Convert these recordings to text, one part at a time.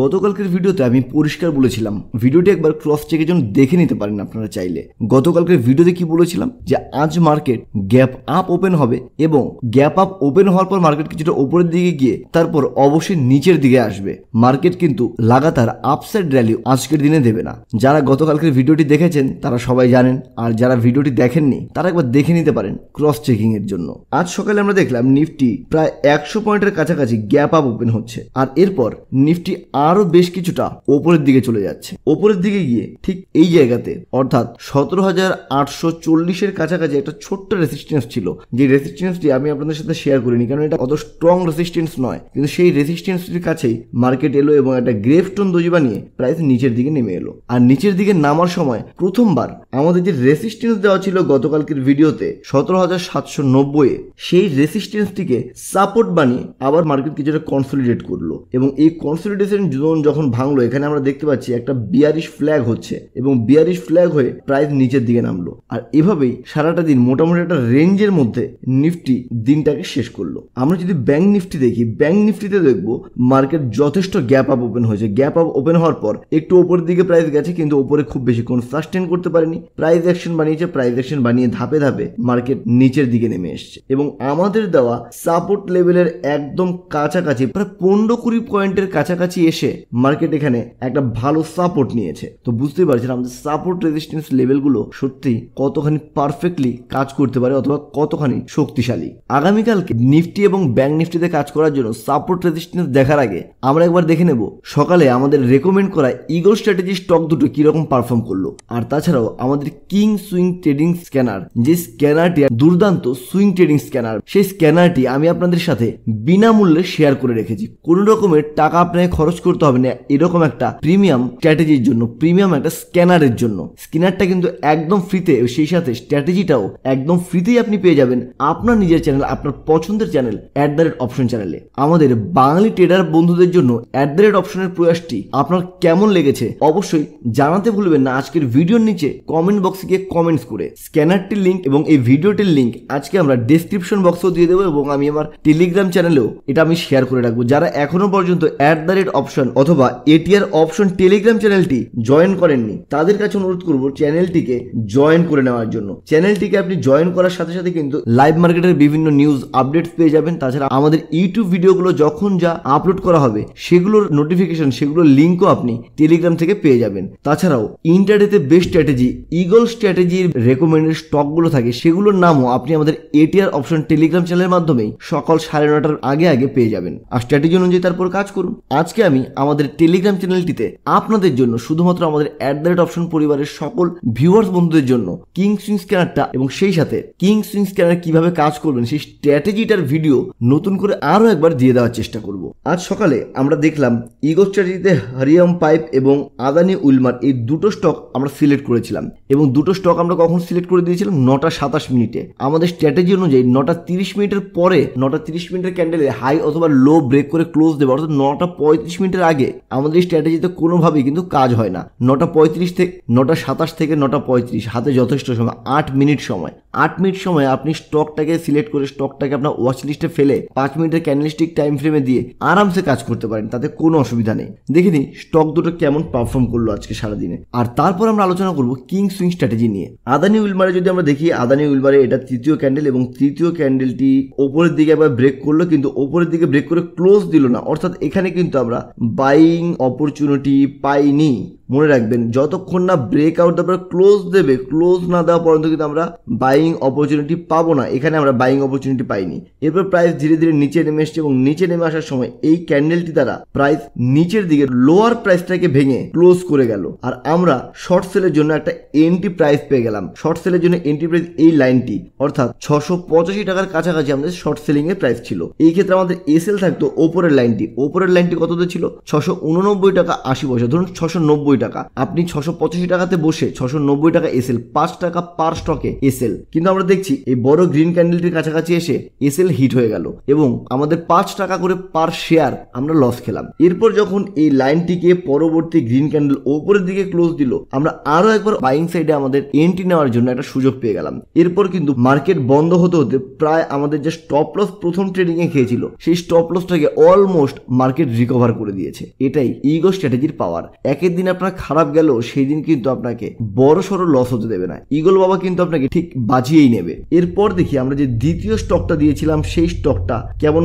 গতকালকের ভিডিওতে আমি পরিষ্কার বলেছিলাম ভিডিওটি একবার ক্রস চেকের জন্য দেখে নিতে পারেন আপনারা চাইলে গতকালকের ভিডিওতে কি বলেছিলাম যে আজ মার্কেট গ্যাপ আপ ওপেন হবে এবং গ্যাপ আপ ওপেন হওয়ার পর মার্কেট কিছুটা ওপরের দিকে গিয়ে তারপর অবশ্যই নিচের দিকে আসবে মার্কেট কিন্তু লাগাতার আপসাইড র্যালি আজকের দিনে দেবে না যারা গতকালকের ভিডিওটি দেখেছেন তারা সবাই জানেন আর যারা ভিডিওটি দেখেননি তারা একবার দেখে নিতে পারেন ক্রস চেকিং এর জন্য আজ সকালে আমরা দেখলাম নিফটি প্রায় একশো পয়েন্টের কাছাকাছি গ্যাপ আপ ওপেন হচ্ছে আর এরপর নিফটি আরও বেশ কিছুটা ওপরের দিকে চলে যাচ্ছে ওপরের দিকে গিয়ে ঠিক এই জায়গাতে অর্থাৎ সতেরো হাজার আটশো চল্লিশের কাছাকাছি একটা ছোট্ট রেসিস্টেন্স ছিল যে রেসিস্টেন্সটি আমি আপনাদের সাথে শেয়ার করিনি কারণ এটা অত স্ট্রং রেসিস্টেন্স নয় কিন্তু সেই রেসিস্টেন্সটির কাছেই মার্কেট এলো এবং একটা গ্রেফটোন দর্জি বানিয়ে প্রাইস নিচের দিকে নেমে এলো আর নিচের দিকে নামার সময় প্রথমবার আমাদের যে রেসিস্টেন্স দেওয়া ছিল গতকালকের ভিডিওতে সতেরো হাজার সাতশো নব্বই সেই রেসিস্টেন্সটিকে সাপোর্ট বানিয়ে আবার মার্কেট কিছুটা কনসলিডেট করলো এবং এই কনসলিডেশন রেজিস্ট্রেশন জোন যখন ভাঙলো এখানে আমরা দেখতে পাচ্ছি একটা বিয়ারিশ ফ্ল্যাগ হচ্ছে এবং বিয়ারিশ ফ্ল্যাগ হয়ে প্রাইস নিচের দিকে নামলো আর এভাবেই সারাটা দিন মোটামুটি একটা রেঞ্জের মধ্যে নিফটি দিনটাকে শেষ করলো আমরা যদি ব্যাংক নিফটি দেখি ব্যাংক নিফটিতে দেখবো মার্কেট যথেষ্ট গ্যাপ আপ ওপেন হয়েছে গ্যাপ আপ ওপেন হওয়ার পর একটু ওপরের দিকে প্রাইস গেছে কিন্তু ওপরে খুব বেশিক্ষণ সাস্টেন করতে পারেনি প্রাইস অ্যাকশন বানিয়েছে প্রাইস অ্যাকশন বানিয়ে ধাপে ধাপে মার্কেট নিচের দিকে নেমে এসছে এবং আমাদের দেওয়া সাপোর্ট লেভেলের একদম কাছাকাছি প্রায় পনেরো কুড়ি পয়েন্টের কাছাকাছি এসে মার্কেট এখানে একটা ভালো সাপোর্ট নিয়েছে তো বুঝতেই পারছিলাম যে সাপোর্ট রেজিস্ট্যান্স লেভেলগুলো সত্যি কতখানি পারফেক্টলি কাজ করতে পারে অথবা কতখানি শক্তিশালী আগামীকালকে নিফটি এবং ব্যাংক নিফটিতে কাজ করার জন্য সাপোর্ট রেজিস্টেন্স দেখার আগে আমরা একবার দেখে নেব সকালে আমাদের রেকমেন্ড করা ইগল স্ট্র্যাটেজি স্টক দুটো কিরকম পারফর্ম করলো আর তাছাড়াও আমাদের কিং সুইং ট্রেডিং স্ক্যানার যে স্ক্যানারটি দুর্দান্ত সুইং ট্রেডিং স্ক্যানার সেই স্ক্যানারটি আমি আপনাদের সাথে বিনামূল্যে শেয়ার করে রেখেছি কোনো রকমের টাকা আপনাকে খরচ করতে হবে না এরকম একটা প্রিমিয়াম স্ট্র্যাটেজির জন্য প্রিমিয়াম একটা স্ক্যানারের জন্য স্ক্যানারটা কিন্তু একদম ফ্রিতে সেই সাথে স্ট্র্যাটেজিটাও একদম ফ্রিতেই আপনি পেয়ে যাবেন আপনার নিজের চ্যানেল আপনার পছন্দের channel at the rate option চ্যানেলে আমাদের বাঙালি ট্রেডার বন্ধুদের জন্য অ্যাট দ্য রেট অপশনের প্রয়াসটি আপনার কেমন লেগেছে অবশ্যই জানাতে ভুলবেন না আজকের ভিডিওর নিচে কমেন্ট বক্সে গিয়ে কমেন্টস করে স্ক্যানারটির লিঙ্ক এবং এই ভিডিওটির লিঙ্ক আজকে আমরা ডিসক্রিপশন বক্সেও দিয়ে দেবো এবং আমি আমার টেলিগ্রাম চ্যানেলেও এটা আমি শেয়ার করে রাখবো যারা এখনো পর্যন্ত at the rate option option অথবা এটিআর অপশন টেলিগ্রাম চ্যানেলটি জয়েন করেননি তাদের কাছে অনুরোধ করব চ্যানেলটিকে জয়েন করে নেওয়ার জন্য চ্যানেলটিকে আপনি জয়েন করার সাথে সাথে কিন্তু লাইভ মার্কেটের বিভিন্ন নিউজ আপডেটস পেয়ে যাবেন তাছাড়া আমাদের ইউটিউব ভিডিওগুলো যখন যা আপলোড করা হবে সেগুলোর নোটিফিকেশন সেগুলোর লিঙ্কও আপনি টেলিগ্রাম থেকে পেয়ে যাবেন তাছাড়াও ইন্টারনেটে বেস্ট স্ট্র্যাটেজি ইগল স্ট্র্যাটেজির রেকমেন্ডেড স্টকগুলো থাকে সেগুলোর নামও আপনি আমাদের এটিআর অপশন টেলিগ্রাম চ্যানেলের মাধ্যমেই সকাল সাড়ে নটার আগে আগে পেয়ে যাবেন আর স্ট্র্যাটেজি অনুযায়ী তারপর কাজ করুন আজকে আমি জানি আমাদের টেলিগ্রাম চ্যানেলটিতে আপনাদের জন্য শুধুমাত্র আমাদের অ্যাট দ্য রেট অপশন পরিবারের সকল ভিউয়ার্স বন্ধুদের জন্য কিং সুইং স্ক্যানারটা এবং সেই সাথে কিং সুইং স্ক্যানার কিভাবে কাজ করবেন সেই স্ট্র্যাটেজিটার ভিডিও নতুন করে আরও একবার দিয়ে দেওয়ার চেষ্টা করব আজ সকালে আমরা দেখলাম ইগো স্ট্র্যাটেজিতে হরিয়াম পাইপ এবং আদানি উলমার এই দুটো স্টক আমরা সিলেক্ট করেছিলাম এবং দুটো স্টক আমরা কখন সিলেক্ট করে দিয়েছিলাম নটা সাতাশ মিনিটে আমাদের স্ট্র্যাটেজি অনুযায়ী নটা তিরিশ মিনিটের পরে নটা তিরিশ মিনিটের ক্যান্ডেলে হাই অথবা লো ব্রেক করে ক্লোজ দেবে অর্থাৎ নটা পঁয়ত্রিশ মিনিট মিনিটের আগে আমাদের এই স্ট্র্যাটেজিতে কোনোভাবেই কিন্তু কাজ হয় না নটা পঁয়ত্রিশ থেকে নটা সাতাশ থেকে নটা পঁয়ত্রিশ হাতে যথেষ্ট সময় আট মিনিট সময় আট মিনিট সময় আপনি স্টকটাকে সিলেক্ট করে স্টকটাকে আপনার ওয়াচ লিস্টে ফেলে পাঁচ মিনিটের ক্যান্ডেলস্টিক টাইম ফ্রেমে দিয়ে আরামসে কাজ করতে পারেন তাতে কোনো অসুবিধা নেই দেখে নিই স্টক দুটো কেমন পারফর্ম করলো আজকে সারাদিনে আর তারপর আমরা আলোচনা করবো কিং সুইং স্ট্র্যাটেজি নিয়ে আদানি উইলমারে যদি আমরা দেখি আদানি উইলমারে এটা তৃতীয় ক্যান্ডেল এবং তৃতীয় ক্যান্ডেলটি ওপরের দিকে একবার ব্রেক করলো কিন্তু ওপরের দিকে ব্রেক করে ক্লোজ দিল না অর্থাৎ এখানে কিন্তু আমরা বাইং অপরচুনিটি পাইনি মনে রাখবেন যতক্ষণ না ব্রেক আউট তারপরে ক্লোজ দেবে ক্লোজ না দেওয়া পর্যন্ত কিন্তু আমরা বাইং অপরচুনিটি পাবো না এখানে আমরা বাইং অপরচুনিটি পাইনি এরপর প্রাইস ধীরে ধীরে নিচে নেমে এসছে এবং নিচে নেমে আসার সময় এই ক্যান্ডেলটি দ্বারা প্রাইস নিচের দিকে লোয়ার প্রাইসটাকে ভেঙে ক্লোজ করে গেল আর আমরা শর্ট সেলের জন্য একটা এন্ট্রি প্রাইস পেয়ে গেলাম শর্ট সেলের জন্য এন্ট্রি প্রাইস এই লাইনটি অর্থাৎ ছশো পঁচাশি টাকার কাছাকাছি আমাদের শর্ট সেলিং এর প্রাইস ছিল এই ক্ষেত্রে আমাদের এল থাকতো ওপরের লাইনটি ওপরের লাইনটি কততে ছিল ছশো উননব্বই টাকা আশি পয়সা ধরুন ছশো নব্বই টাকা আপনি ছশো পঁচাশি টাকাতে বসে ছশো নব্বই টাকা এসএল পাঁচ টাকা পার স্টকে এসেল কিন্তু আমরা দেখছি এই বড় গ্রিন ক্যান্ডেলটির কাছাকাছি এসে এসেল হিট হয়ে গেল এবং আমাদের পাঁচ টাকা করে পার শেয়ার আমরা লস খেলাম এরপর যখন এই লাইনটিকে পরবর্তী গ্রিন ক্যান্ডেল ওপরের দিকে ক্লোজ দিল আমরা আরো একবার বাইং সাইডে আমাদের এন্ট্রি নেওয়ার জন্য একটা সুযোগ পেয়ে গেলাম এরপর কিন্তু মার্কেট বন্ধ হতে হতে প্রায় আমাদের যে স্টপ লস প্রথম ট্রেডিং এ খেয়েছিল সেই স্টপ লসটাকে অলমোস্ট মার্কেট রিকভার করে দিয়েছে এটাই ইগো স্ট্র্যাটেজির পাওয়ার একের দিন আপনার আপনার খারাপ গেল সেই দিন কিন্তু আপনাকে বড় সড়ো লস হতে দেবে না ইগল বাবা কিন্তু আপনাকে ঠিক বাজিয়েই নেবে এরপর দেখি আমরা যে দ্বিতীয় স্টকটা দিয়েছিলাম সেই স্টকটা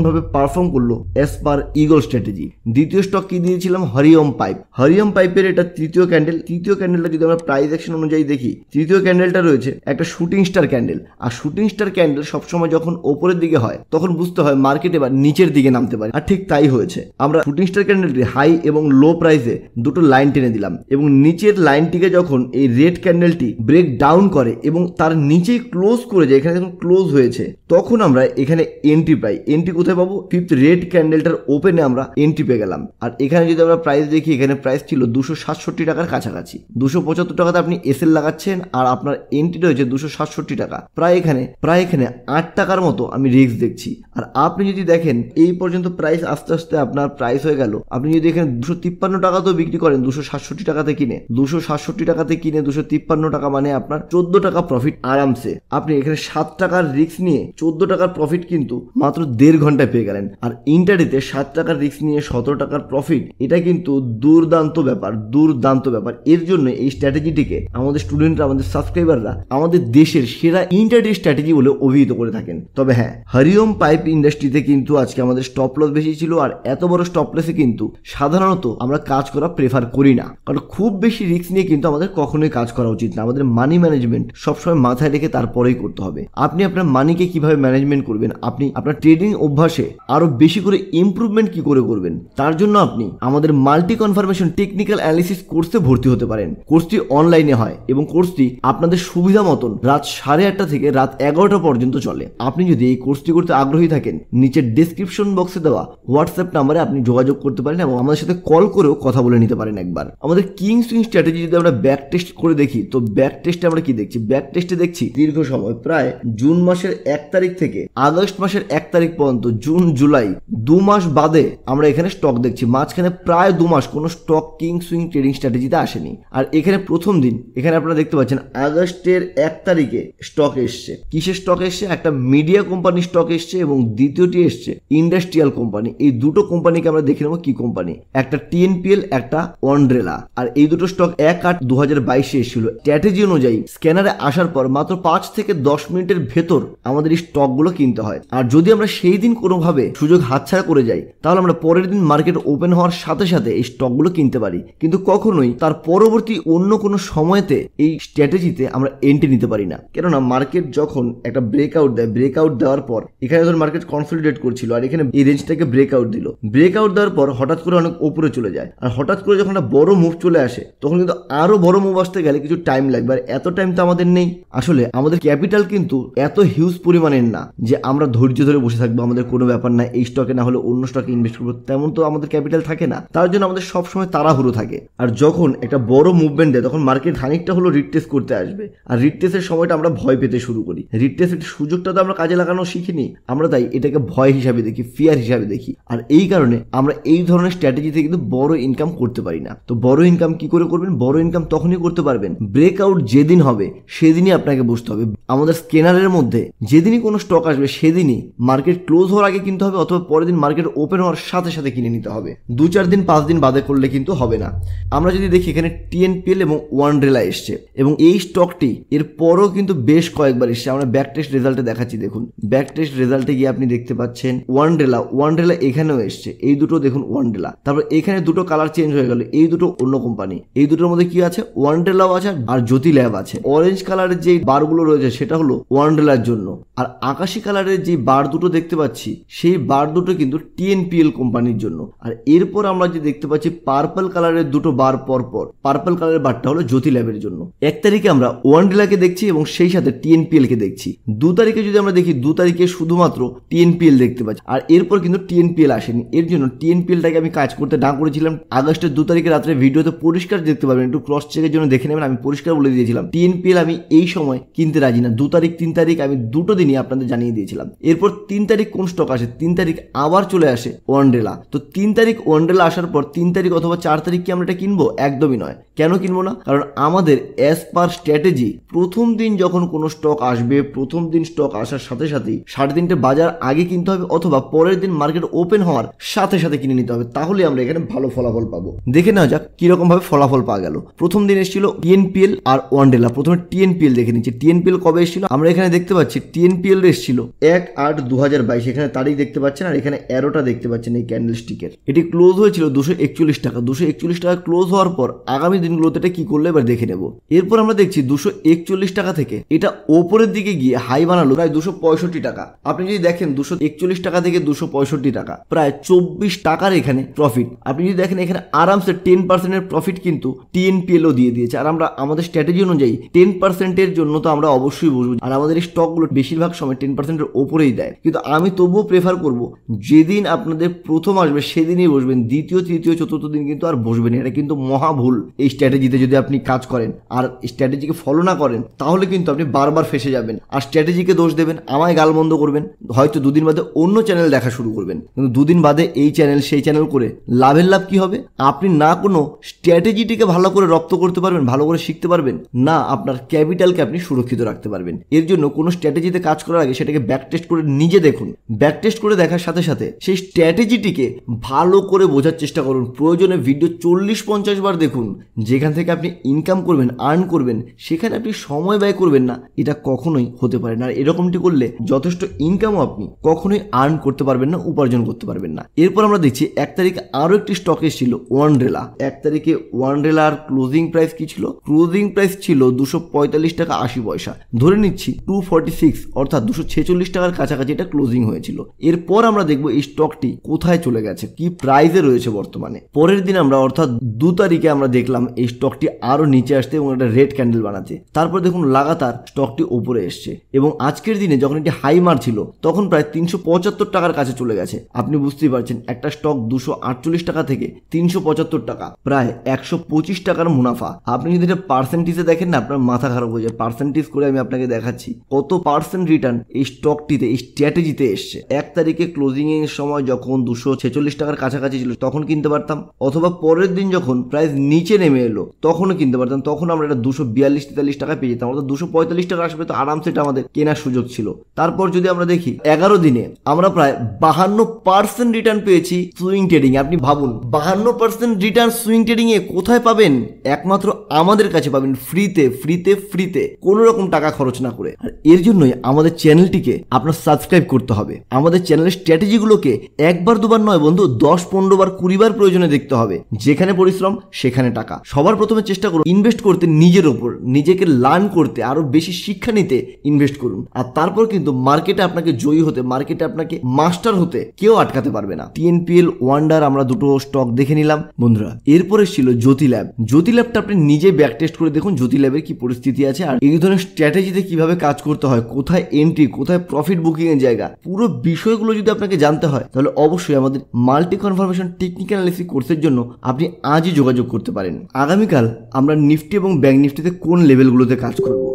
ভাবে পারফর্ম করলো অ্যাজ পার ইগল স্ট্র্যাটেজি দ্বিতীয় স্টক কি দিয়েছিলাম হরিওম পাইপ হরিওম পাইপের এটা তৃতীয় ক্যান্ডেল তৃতীয় ক্যান্ডেলটা যদি আমরা প্রাইস অ্যাকশন অনুযায়ী দেখি তৃতীয় ক্যান্ডেলটা রয়েছে একটা শুটিং স্টার ক্যান্ডেল আর শুটিং স্টার ক্যান্ডেল সবসময় যখন ওপরের দিকে হয় তখন বুঝতে হয় মার্কেট এবার নিচের দিকে নামতে পারে আর ঠিক তাই হয়েছে আমরা শুটিং স্টার ক্যান্ডেলটি হাই এবং লো প্রাইসে দুটো লাইন টেনে দিলাম এবং নিচের লাইনটিকে যখন এই রেড ক্যান্ডেলটি ব্রেক ডাউন করে এবং তার নিচেই ক্লোজ করে যায় এখানে যখন ক্লোজ হয়েছে তখন আমরা এখানে এন্ট্রি পাই এন্ট্রি কোথায় পাবো ফিফথ রেড ক্যান্ডেলটার ওপেনে আমরা এন্ট্রি পেয়ে গেলাম আর এখানে যদি আমরা প্রাইস দেখি এখানে প্রাইস ছিল দুশো সাতষট্টি টাকার কাছাকাছি দুশো পঁচাত্তর টাকাতে আপনি এল লাগাচ্ছেন আর আপনার এন্ট্রি রয়েছে দুশো সাতষট্টি টাকা প্রায় এখানে প্রায় এখানে আট টাকার মতো আমি রিস্ক দেখছি আর আপনি যদি দেখেন এই পর্যন্ত প্রাইস আস্তে আস্তে আপনার প্রাইস হয়ে গেল আপনি যদি এখানে দুশো তিপ্পান্ন টাকাতেও বিক্রি করেন দুশো সাতষট্টি টাকাতে কিনে দুশো সাতষট্টি টাকাতে কিনে দুশো তিপ্পান্ন টাকা মানে আপনার চোদ্দ টাকা প্রফিট আরামসে আপনি এখানে সাত টাকার রিক্স নিয়ে চোদ্দ টাকার প্রফিট কিন্তু মাত্র দেড় ঘন্টায় পেয়ে গেলেন আর ইন্টারিতে সাত টাকার রিক্স নিয়ে সতেরো টাকার প্রফিট এটা কিন্তু দুর্দান্ত ব্যাপার দুর্দান্ত ব্যাপার এর জন্য এই স্ট্র্যাটেজিটিকে আমাদের স্টুডেন্টরা আমাদের সাবস্ক্রাইবাররা আমাদের দেশের সেরা ইন্টারডে স্ট্র্যাটেজি বলে অভিহিত করে থাকেন তবে হ্যাঁ হরিওম পাইপ ইন্ডাস্ট্রিতে কিন্তু আজকে আমাদের স্টপ লস বেশি ছিল আর এত বড় স্টপ লসে কিন্তু সাধারণত আমরা কাজ করা প্রেফার করি না কারণ খুব বেশি রিস্ক নিয়ে কিন্তু আমাদের কখনোই কাজ করা উচিত না আমাদের মানি ম্যানেজমেন্ট সবসময় মাথায় রেখে তারপরেই করতে হবে আপনি আপনার মানিকে কিভাবে ম্যানেজমেন্ট করবেন আপনি আপনার ট্রেডিং অভ্যাসে আরো বেশি করে ইম্প্রুভমেন্ট কি করে করবেন তার জন্য আপনি আমাদের মাল্টি কনফার্মেশন টেকনিক্যাল অ্যানালিসিস কোর্সে ভর্তি হতে পারেন কোর্সটি অনলাইনে হয় এবং কোর্সটি আপনাদের সুবিধা মতন রাত সাড়ে আটটা থেকে রাত এগারোটা পর্যন্ত চলে আপনি যদি এই কোর্সটি করতে আগ্রহী থাকেন নিচের ডিসক্রিপশন বক্সে দেওয়া হোয়াটসঅ্যাপ নাম্বারে আপনি যোগাযোগ করতে পারেন এবং আমাদের সাথে কল করেও কথা বলে নিতে পারেন একবার আমাদের কিং সুইং স্ট্র্যাটেজি যদি আমরা ব্যাক টেস্ট করে দেখি তো ব্যাক টেস্টে আমরা কি দেখছি ব্যাক টেস্টে দেখছি দীর্ঘ সময় প্রায় জুন মাসের এক তারিখ থেকে আগস্ট মাসের এক তারিখ পর্যন্ত জুন জুলাই দু মাস বাদে আমরা এখানে স্টক দেখছি মাঝখানে প্রায় দু মাস কোনো স্টক কিং সুইং ট্রেডিং স্ট্র্যাটেজিতে আসেনি আর এখানে প্রথম দিন এখানে আপনারা দেখতে পাচ্ছেন আগস্টের এক তারিখে স্টক এসছে কিসের স্টক এসছে একটা মিডিয়া কোম্পানি স্টক এসছে এবং দ্বিতীয়টি এসছে ইন্ডাস্ট্রিয়াল কোম্পানি এই দুটো কোম্পানিকে আমরা দেখে নেবো কি কোম্পানি একটা টিএনপিএল একটা অন্ড্রেলা আর এই দুটো স্টক এক আট দু হাজার বাইশে এসেছিল স্ট্র্যাটেজি অনুযায়ী স্ক্যানারে আসার পর মাত্র পাঁচ থেকে দশ মিনিটের ভেতর আমাদের এই স্টকগুলো কিনতে হয় আর যদি আমরা সেই দিন কোনোভাবে সুযোগ হাতছাড়া করে যাই তাহলে আমরা পরের দিন মার্কেট ওপেন হওয়ার সাথে সাথে এই স্টকগুলো কিনতে পারি কিন্তু কখনোই তার পরবর্তী অন্য কোনো সময়তে এই স্ট্র্যাটেজিতে আমরা এন্ট্রি নিতে পারি না কেননা মার্কেট যখন একটা ব্রেকআউট দেয় ব্রেকআউট দেওয়ার পর এখানে ধর মার্কেট কনসলিডেট করছিল আর এখানে এই রেঞ্জটাকে ব্রেকআউট দিল ব্রেকআউট দেওয়ার পর হঠাৎ করে অনেক উপরে চলে যায় আর হঠাৎ করে যখন একটা বড় মুভ মুখ চলে আসে তখন কিন্তু আরো বড় মুভ আসতে গেলে কিছু টাইম লাগবে আর এত টাইম তো আমাদের নেই আসলে আমাদের ক্যাপিটাল কিন্তু এত হিউজ পরিমাণের না যে আমরা ধৈর্য ধরে বসে থাকবো আমাদের কোনো ব্যাপার না এই স্টকে না হলে অন্য স্টকে ইনভেস্ট করবো তেমন তো আমাদের ক্যাপিটাল থাকে না তার জন্য আমাদের সবসময় তাড়াহুড়ো থাকে আর যখন একটা বড় মুভমেন্ট দেয় তখন মার্কেট খানিকটা হলো রিটেস্ট করতে আসবে আর রিটেস্টের সময়টা আমরা ভয় পেতে শুরু করি রিটেস্টের সুযোগটা তো আমরা কাজে লাগানো শিখিনি আমরা তাই এটাকে ভয় হিসাবে দেখি ফিয়ার হিসাবে দেখি আর এই কারণে আমরা এই ধরনের স্ট্র্যাটেজি থেকে কিন্তু বড় ইনকাম করতে পারি না তো বড় ইনকাম কি করে করবেন বড় ইনকাম তখনই করতে পারবেন ব্রেকআউট যেদিন হবে সেদিনই আপনাকে বুঝতে হবে আমাদের স্কেনারের মধ্যে যেদিনই কোনো স্টক আসবে সেদিনই মার্কেট ক্লোজ হওয়ার আগে কিনতে হবে অথবা পরের দিন মার্কেট ওপেন হওয়ার সাথে সাথে কিনে নিতে হবে দু চার দিন পাঁচ দিন বাদে করলে কিন্তু হবে না আমরা যদি দেখি এখানে টিএনপিএল এবং ওয়ান ওয়ানড্রেলা এসছে এবং এই স্টকটি এর পরও কিন্তু বেশ কয়েকবার এসছে আমরা ব্যাক টেস্ট রেজাল্টে দেখাচ্ছি দেখুন ব্যাক টেস্ট রেজাল্টে গিয়ে আপনি দেখতে পাচ্ছেন ওয়ান রেলা ওয়ান রেলা এখানেও এসছে এই দুটো দেখুন ওয়ান রেলা তারপর এখানে দুটো কালার চেঞ্জ হয়ে গেল এই দুটো অন্য কোম্পানি এই দুটোর মধ্যে কি আছে ওয়ান্ডেলাও আছে আর জ্যোতি ল্যাব আছে অরেঞ্জ কালারের যে বারগুলো রয়েছে সেটা হলো ওয়ান্ডেলার জন্য আর আকাশি কালারের যে বার দুটো দেখতে পাচ্ছি সেই বার দুটো কিন্তু টিএনপিএল কোম্পানির জন্য আর এরপর আমরা যে দেখতে পাচ্ছি পার্পল কালারের দুটো বার পর পর পার্পল কালারের বারটা হলো জ্যোতি ল্যাবের জন্য এক তারিখে আমরা ওয়ান্ডেলাকে দেখছি এবং সেই সাথে টিএনপিএল কে দেখছি দু তারিখে যদি আমরা দেখি দু তারিখে শুধুমাত্র টিএনপিএল দেখতে পাচ্ছি আর এরপর কিন্তু টিএনপিএল আসেনি এর জন্য টিএনপিএলটাকে আমি কাজ করতে না করেছিলাম আগস্টের দু তারিখে রাত্রে ভিডিও হয়তো পরিষ্কার দেখতে পারবেন একটু ক্রস চেকের জন্য দেখে নেবেন আমি পরিষ্কার বলে দিয়েছিলাম টিএনপিএল আমি এই সময় কিনতে রাজি না দু তারিখ তিন তারিখ আমি দুটো দিনই আপনাদের জানিয়ে দিয়েছিলাম এরপর তিন তারিখ কোন স্টক আসে তিন তারিখ আবার চলে আসে ওয়ান্ডেলা তো তিন তারিখ ওয়ান্ডেলা আসার পর তিন তারিখ অথবা চার তারিখ কি আমরা এটা কিনবো একদমই নয় কেন কিনবো না কারণ আমাদের অ্যাজ পার স্ট্র্যাটেজি প্রথম দিন যখন কোনো স্টক আসবে প্রথম দিন স্টক আসার সাথে সাথেই সাড়ে তিনটে বাজার আগে কিনতে হবে অথবা পরের দিন মার্কেট ওপেন হওয়ার সাথে সাথে কিনে নিতে হবে তাহলে আমরা এখানে ভালো ফলাফল পাবো দেখে নেওয়া যাক কিরকম রকমভাবে ফলাফল পাওয়া গেল প্রথম দিন এসেছিল টিএনপিএল আর ওয়ান্ডেলা প্রথমে টিএনপিএল দেখে নিচ্ছি টিএনপিএল কবে এসেছিল আমরা এখানে দেখতে পাচ্ছি টিএনপিএল এসেছিল এক আট দু হাজার বাইশ এখানে তারিখ দেখতে পাচ্ছেন আর এখানে এরোটা দেখতে পাচ্ছেন এই ক্যান্ডেল স্টিকের এটি ক্লোজ হয়েছিল দুশো একচল্লিশ টাকা দুশো একচল্লিশ টাকা ক্লোজ হওয়ার পর আগামী দিনগুলোতে এটা কি করলো এবার দেখে নেব এরপর আমরা দেখছি দুশো একচল্লিশ টাকা থেকে এটা ওপরের দিকে গিয়ে হাই বানালো প্রায় দুশো পঁয়ষট্টি টাকা আপনি যদি দেখেন দুশো একচল্লিশ টাকা থেকে দুশো পঁয়ষট্টি টাকা প্রায় চব্বিশ টাকার এখানে প্রফিট আপনি যদি দেখেন এখানে আরামসে টেন পার্সেন্ট পার্সেন্টের প্রফিট কিন্তু টিএনপিএলও দিয়ে দিয়েছে আর আমরা আমাদের স্ট্র্যাটেজি অনুযায়ী টেন পার্সেন্টের জন্য তো আমরা অবশ্যই বসবো আর আমাদের এই স্টকগুলো বেশিরভাগ সময় টেন পার্সেন্টের ওপরেই দেয় কিন্তু আমি তবুও প্রেফার করব যেদিন আপনাদের প্রথম আসবে সেদিনই বসবেন দ্বিতীয় তৃতীয় চতুর্থ দিন কিন্তু আর বসবেন এটা কিন্তু মহা ভুল এই স্ট্র্যাটেজিতে যদি আপনি কাজ করেন আর স্ট্র্যাটেজিকে ফলো না করেন তাহলে কিন্তু আপনি বারবার ফেসে যাবেন আর স্ট্র্যাটেজিকে দোষ দেবেন আমায় গাল বন্ধ করবেন হয়তো দুদিন বাদে অন্য চ্যানেল দেখা শুরু করবেন কিন্তু দুদিন বাদে এই চ্যানেল সেই চ্যানেল করে লাভের লাভ কি হবে আপনি না কোনো স্ট্র্যাটেজিটিকে ভালো করে রপ্ত করতে পারবেন ভালো করে শিখতে পারবেন না আপনার ক্যাপিটালকে আপনি সুরক্ষিত রাখতে পারবেন এর জন্য কোনো স্ট্র্যাটেজিতে কাজ করার আগে সেটাকে ব্যাক টেস্ট করে নিজে দেখুন ব্যাক টেস্ট করে দেখার সাথে সাথে সেই স্ট্র্যাটেজিটিকে ভালো করে বোঝার চেষ্টা করুন প্রয়োজনে ভিডিও চল্লিশ পঞ্চাশ বার দেখুন যেখান থেকে আপনি ইনকাম করবেন আর্ন করবেন সেখানে আপনি সময় ব্যয় করবেন না এটা কখনোই হতে পারে না আর এরকমটি করলে যথেষ্ট ইনকামও আপনি কখনোই আর্ন করতে পারবেন না উপার্জন করতে পারবেন না এরপর আমরা দেখছি এক তারিখ আরও একটি স্টকে এসেছিল ওয়ান্ডেলা এক তারিখ তারিখে ওয়ান্ড্রেলার ক্লোজিং প্রাইস কি ছিল ক্লোজিং প্রাইস ছিল দুশো পঁয়তাল্লিশ টাকা আশি পয়সা ধরে নিচ্ছি টু ফর্টি সিক্স অর্থাৎ দুশো ছেচল্লিশ টাকার কাছাকাছি এটা ক্লোজিং হয়েছিল এরপর আমরা দেখবো এই স্টকটি কোথায় চলে গেছে কি প্রাইজে রয়েছে বর্তমানে পরের দিন আমরা অর্থাৎ দু তারিখে আমরা দেখলাম এই স্টকটি আরো নিচে আসতে এবং একটা রেড ক্যান্ডেল বানাতে তারপর দেখুন লাগাতার স্টকটি ওপরে এসছে এবং আজকের দিনে যখন এটি হাই মার ছিল তখন প্রায় তিনশো পঁচাত্তর টাকার কাছে চলে গেছে আপনি বুঝতেই পারছেন একটা স্টক দুশো আটচল্লিশ টাকা থেকে তিনশো পঁচাত্তর টাকা প্রায় প্রায় একশো পঁচিশ টাকার মুনাফা আপনি যদি এটা পার্সেন্টেজে দেখেন না আপনার মাথা খারাপ হয়ে যায় পার্সেন্টেজ করে আমি আপনাকে দেখাচ্ছি কত পার্সেন্ট রিটার্ন এই স্টকটিতে এই স্ট্র্যাটেজিতে এসছে এক তারিখে ক্লোজিং এর সময় যখন দুশো ছেচল্লিশ টাকার কাছাকাছি ছিল তখন কিনতে পারতাম অথবা পরের দিন যখন প্রাইস নিচে নেমে এলো তখনও কিনতে পারতাম তখন আমরা এটা দুশো বিয়াল্লিশ তেতাল্লিশ টাকা পেয়ে যেতাম অর্থাৎ দুশো পঁয়তাল্লিশ টাকা আসবে তো আরামসে এটা আমাদের কেনার সুযোগ ছিল তারপর যদি আমরা দেখি এগারো দিনে আমরা প্রায় বাহান্ন পার্সেন্ট রিটার্ন পেয়েছি সুইং ট্রেডিং আপনি ভাবুন বাহান্ন পার্সেন্ট রিটার্ন সুইং ট্রেডিং ট্রেডিংয়ে কোথায় পাবেন একমাত্র আমাদের কাছে পাবেন ফ্রিতে ফ্রিতে ফ্রিতে কোনো রকম টাকা খরচ না করে আর এর জন্যই আমাদের চ্যানেলটিকে আপনার সাবস্ক্রাইব করতে হবে আমাদের চ্যানেলের স্ট্র্যাটেজিগুলোকে একবার দুবার নয় বন্ধু দশ পনেরো বার কুড়ি বার প্রয়োজনে দেখতে হবে যেখানে পরিশ্রম সেখানে টাকা সবার প্রথমে চেষ্টা করুন ইনভেস্ট করতে নিজের ওপর নিজেকে লার্ন করতে আরো বেশি শিক্ষা নিতে ইনভেস্ট করুন আর তারপর কিন্তু মার্কেটে আপনাকে জয়ী হতে মার্কেটে আপনাকে মাস্টার হতে কেউ আটকাতে পারবে না টিএনপিএল ওয়ান্ডার আমরা দুটো স্টক দেখে নিলাম বন্ধুরা এরপরে ছিল জ্যোতি ল্যাব জ্যোতি ল্যাবটা আপনি নিজে ব্যাক টেস্ট করে দেখুন জ্যোতি ল্যাবের কি পরিস্থিতি আছে আর এই ধরনের স্ট্র্যাটেজিতে কিভাবে কাজ করতে হয় কোথায় এন্ট্রি কোথায় প্রফিট বুকিং এর জায়গা পুরো বিষয়গুলো যদি আপনাকে জানতে হয় তাহলে অবশ্যই আমাদের মাল্টি কনফার্মেশন টেকনিক্যাল কোর্সের জন্য আপনি আজই যোগাযোগ করতে পারেন আগামীকাল আমরা নিফটি এবং ব্যাংক নিফটিতে কোন লেভেলগুলোতে কাজ করবো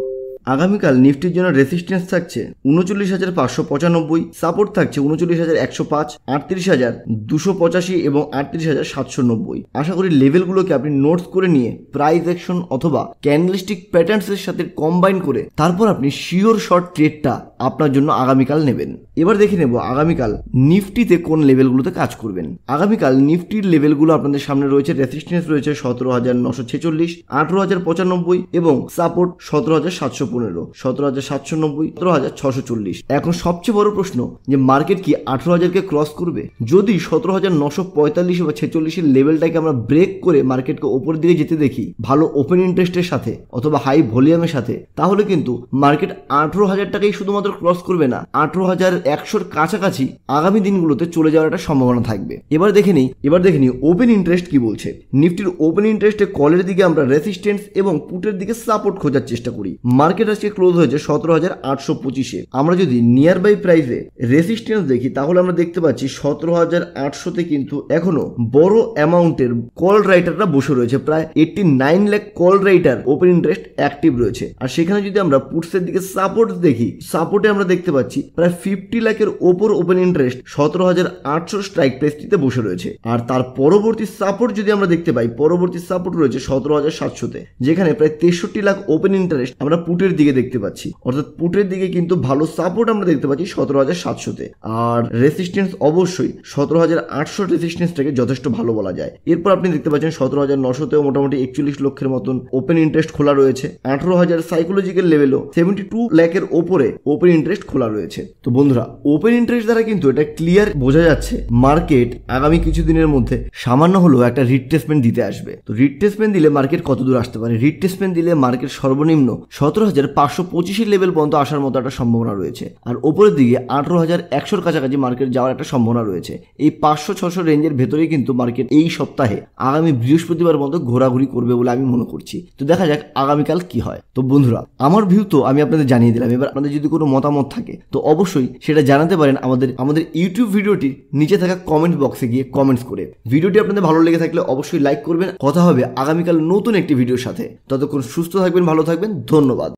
আগামীকাল নিফটির জন্য রেসিস্টেন্স থাকছে উনচল্লিশ হাজার পাঁচশো পঁচানব্বই সাপোর্ট থাকছে উনচল্লিশ হাজার একশো পাঁচ আটত্রিশ হাজার দুশো পঁচাশি এবং আটত্রিশ হাজার সাতশো নব্বই আশা করি লেভেলগুলোকে আপনি নোটস করে নিয়ে প্রাইস অ্যাকশন অথবা ক্যান্ডেলস্টিক প্যাটার্নসের সাথে কম্বাইন করে তারপর আপনি শিওর শর্ট ট্রেডটা আপনার জন্য আগামীকাল নেবেন এবার দেখে নেব আগামীকাল নিফটিতে কোন লেভেলগুলোতে কাজ করবেন আগামীকাল নিফটির লেভেলগুলো আপনাদের সামনে রয়েছে রেসিস্টেন্স রয়েছে সতেরো হাজার নশো ছেচল্লিশ আঠেরো হাজার পঁচানব্বই এবং সাপোর্ট সতেরো হাজার সাতশো পনেরো সতেরো হাজার সাতশো নব্বই সতেরো হাজার ছশো চল্লিশ এখন সবচেয়ে বড় প্রশ্ন যে মার্কেট কি আঠেরো হাজারকে ক্রস করবে যদি সতেরো হাজার নশো পঁয়তাল্লিশ বা ছেচল্লিশের লেভেলটাকে আমরা ব্রেক করে মার্কেটকে ওপর দিকে যেতে দেখি ভালো ওপেন ইন্টারেস্টের সাথে অথবা হাই ভলিউমের সাথে তাহলে কিন্তু মার্কেট আঠেরো হাজার টাকাই শুধুমাত্র পঁচাত্তর ক্রস করবে না আঠারো হাজার একশোর কাছাকাছি আগামী দিনগুলোতে চলে যাওয়ার একটা সম্ভাবনা থাকবে এবার দেখে নিই এবার দেখে নিই ওপেন ইন্টারেস্ট কি বলছে নিফটির ওপেন ইন্টারেস্টে কলের দিকে আমরা রেসিস্টেন্স এবং পুটের দিকে সাপোর্ট খোঁজার চেষ্টা করি মার্কেট আজকে ক্লোজ হয়েছে সতেরো হাজার আটশো পঁচিশে আমরা যদি নিয়ার বাই প্রাইসে রেসিস্টেন্স দেখি তাহলে আমরা দেখতে পাচ্ছি সতেরো হাজার আটশোতে কিন্তু এখনো বড় অ্যামাউন্টের কল রাইটাররা বসে রয়েছে প্রায় eighty nine lakh call writer open interest active রয়েছে আর সেখানে যদি আমরা পুটসের দিকে সাপোর্ট দেখি সাপোর্ট রিপোর্টে আমরা দেখতে পাচ্ছি প্রায় ফিফটি লাখের ওপর ওপেন ইন্টারেস্ট সতেরো হাজার আটশো স্ট্রাইক প্রেসটিতে বসে রয়েছে আর তার পরবর্তী সাপোর্ট যদি আমরা দেখতে পাই পরবর্তী সাপোর্ট রয়েছে সতেরো হাজার সাতশোতে যেখানে প্রায় তেষট্টি লাখ ওপেন ইন্টারেস্ট আমরা পুটের দিকে দেখতে পাচ্ছি অর্থাৎ পুটের দিকে কিন্তু ভালো সাপোর্ট আমরা দেখতে পাচ্ছি সতেরো হাজার সাতশোতে আর রেসিস্টেন্স অবশ্যই সতেরো হাজার আটশো রেসিস্টেন্সটাকে যথেষ্ট ভালো বলা যায় এরপর আপনি দেখতে পাচ্ছেন সতেরো হাজার নশোতেও মোটামুটি একচল্লিশ লক্ষের মতন ওপেন ইন্টারেস্ট খোলা রয়েছে আঠারো হাজার সাইকোলজিক্যাল লেভেলও সেভেন্টি টু ল্যাকের ওপরে ওপেন ইন্টারেস্ট খোলা রয়েছে তো বন্ধুরা ওপেন ইন্টারেস্ট দ্বারা কিন্তু এটা ক্লিয়ার বোঝা যাচ্ছে মার্কেট আগামী কিছুদিনের মধ্যে সামান্য হলেও একটা রিট্রেসমেন্ট দিতে আসবে তো রিট্রেসমেন্ট দিলে মার্কেট কত দূর আসতে পারে রিট্রেসমেন্ট দিলে মার্কেট সর্বনিম্ন সতেরো হাজার পাঁচশো পঁচিশের লেভেল পর্যন্ত আসার মতো একটা সম্ভাবনা রয়েছে আর ওপরের দিকে আঠারো হাজার একশোর কাছাকাছি মার্কেট যাওয়ার একটা সম্ভাবনা রয়েছে এই পাঁচশো ছশো রেঞ্জের ভেতরেই কিন্তু মার্কেট এই সপ্তাহে আগামী বৃহস্পতিবার মতো ঘোরাঘুরি করবে বলে আমি মনে করছি তো দেখা যাক আগামীকাল কি হয় তো বন্ধুরা আমার ভিউ তো আমি আপনাদের জানিয়ে দিলাম এবার আপনাদের যদি কোনো মতামত থাকে তো অবশ্যই সেটা জানাতে পারেন আমাদের আমাদের ইউটিউব ভিডিওটির নিচে থাকা কমেন্ট বক্সে গিয়ে কমেন্টস করে ভিডিওটি আপনাদের ভালো লেগে থাকলে অবশ্যই লাইক করবেন কথা হবে আগামীকাল নতুন একটি ভিডিওর সাথে ততক্ষণ সুস্থ থাকবেন ভালো থাকবেন ধন্যবাদ